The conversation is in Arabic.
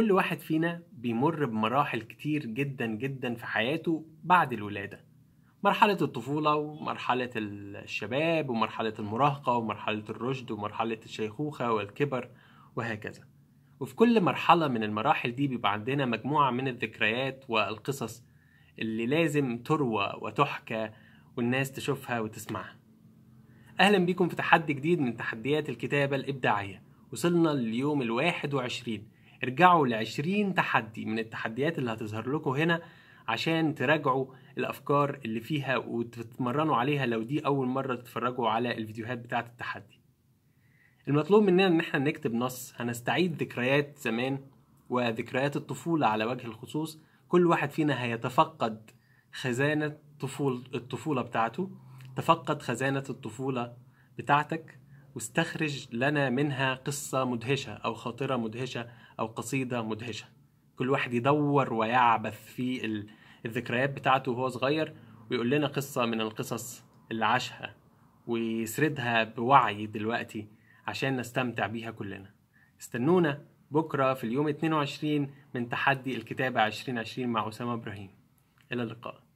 كل واحد فينا بيمر بمراحل كتير جدا جدا في حياته بعد الولادة مرحلة الطفولة ومرحلة الشباب ومرحلة المراهقة ومرحلة الرشد ومرحلة الشيخوخة والكبر وهكذا وفي كل مرحلة من المراحل دي بيبقى عندنا مجموعة من الذكريات والقصص اللي لازم تروى وتحكى والناس تشوفها وتسمعها أهلا بيكم في تحدي جديد من تحديات الكتابة الإبداعية وصلنا لليوم الواحد وعشرين ارجعوا ل 20 تحدي من التحديات اللي هتظهر لكم هنا عشان تراجعوا الافكار اللي فيها وتتمرنوا عليها لو دي اول مره تتفرجوا على الفيديوهات بتاعه التحدي المطلوب مننا ان احنا نكتب نص هنستعيد ذكريات زمان وذكريات الطفوله على وجه الخصوص كل واحد فينا هيتفقد خزانه طفول الطفوله بتاعته تفقد خزانه الطفوله بتاعتك واستخرج لنا منها قصة مدهشة أو خاطرة مدهشة أو قصيدة مدهشة كل واحد يدور ويعبث في الذكريات بتاعته وهو صغير ويقول لنا قصة من القصص اللي عاشها ويسردها بوعي دلوقتي عشان نستمتع بيها كلنا استنونا بكرة في اليوم 22 من تحدي الكتابة 2020 مع أسامة إبراهيم إلى اللقاء